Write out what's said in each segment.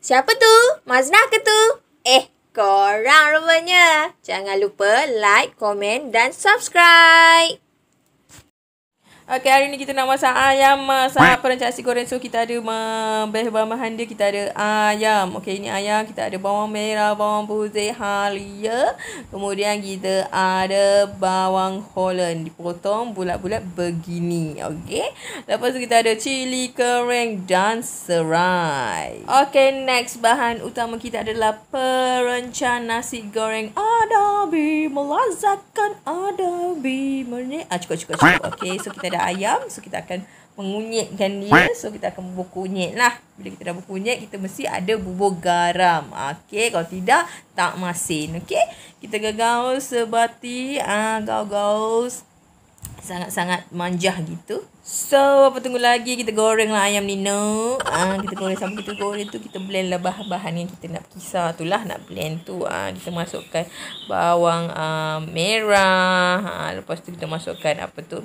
Siapa tu? Maznah ke tu? Eh, korang rupanya. Jangan lupa like, komen dan subscribe. Okey, hari ni kita nak masak ayam. Masak perancang nasi goreng. So, kita ada bahan-bahan dia. Kita ada ayam. Okey, ini ayam. Kita ada bawang merah, bawang putih, halia. Ya. Kemudian, kita ada bawang holland. Dipotong bulat-bulat begini. Okey. Lepas tu, kita ada cili kering dan serai. Okey, next bahan utama kita adalah perancang nasi goreng. ada Adabi melazakan adabi. Ah, cukup, cukup, cukup. Okey, so kita ada ayam So kita akan mengunyitkan dia So kita akan bubur kunyit lah Bila kita dah bubur kunyit Kita mesti ada bubur garam Okay Kalau tidak Tak masin Okay Kita gagal sebati ah Gaul-gaul Sangat-sangat manjah gitu So apa tunggu lagi Kita goreng lah ayam ni no ah, Kita goreng sampai kita goreng tu Kita blend lah bahan-bahan yang kita nak kisar tu lah Nak blend tu ah, Kita masukkan bawang ah, merah ah, Lepas tu kita masukkan apa tu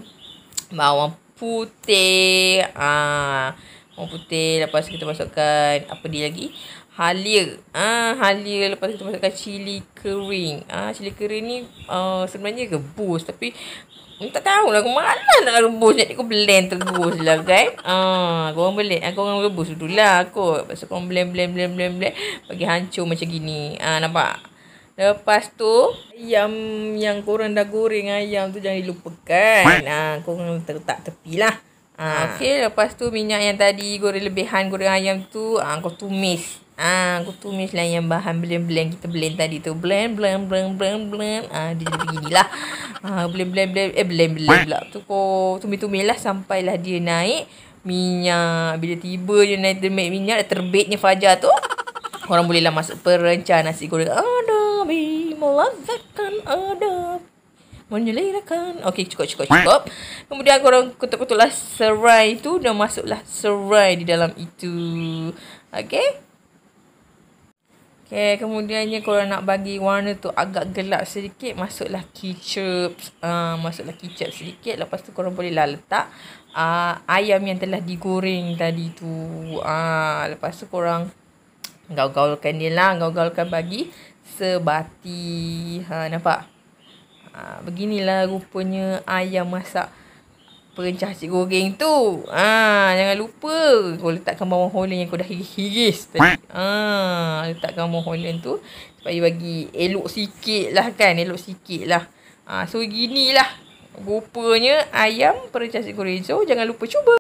bawang putih ah bawang putih lepas kita masukkan apa dia lagi halia ah halia lepas kita masukkan cili kering ah cili kering ni ah, sebenarnya rebus tapi tak tahu lah aku malas nak rebus jadi aku blend terus lah kan ah kau orang boleh ah, aku orang rebus dululah aku pasal kau blend blend blend blend blend bagi hancur macam gini ah nampak Lepas tu ayam yang korang dah goreng ayam tu jangan dilupakan. Nah, ha, korang letak tepi lah. Ha, ha. Okay, lepas tu minyak yang tadi goreng lebihan goreng ayam tu ha, kau tumis. Ha, kau tumis lah yang bahan blend-blend kita blend tadi tu. Blend, blend, blend, blend, blend. Ha, dia jadi begini lah. Ah ha, blend, blend, blend. Eh, blend, blend pula. Tu kau tumis-tumis lah sampailah dia naik minyak. Bila tiba je naik minyak, terbitnya fajar tu. Korang bolehlah masuk perencah nasi goreng. Ah, melazakan adab Menyelirakan Okay cukup cukup cukup Kemudian korang kutuk-kutuklah serai tu Dan masuklah serai di dalam itu Okay Okay kemudiannya korang nak bagi warna tu agak gelap sedikit Masuklah kicap uh, ah, Masuklah kicap sedikit Lepas tu korang bolehlah letak uh, Ayam yang telah digoreng tadi tu uh, Lepas tu korang Gaul-gaulkan dia lah Gaul-gaulkan bagi sebati. Ha, nampak? Ha, beginilah rupanya ayam masak perencah cik goreng tu. Ha, jangan lupa kau oh, letakkan bawang holland yang kau dah hiris tadi. Ha, letakkan bawang holland tu. Supaya bagi elok sikit lah kan. Elok sikit lah. Ha, so, ginilah. Rupanya ayam perencah cik goreng. So, jangan lupa cuba.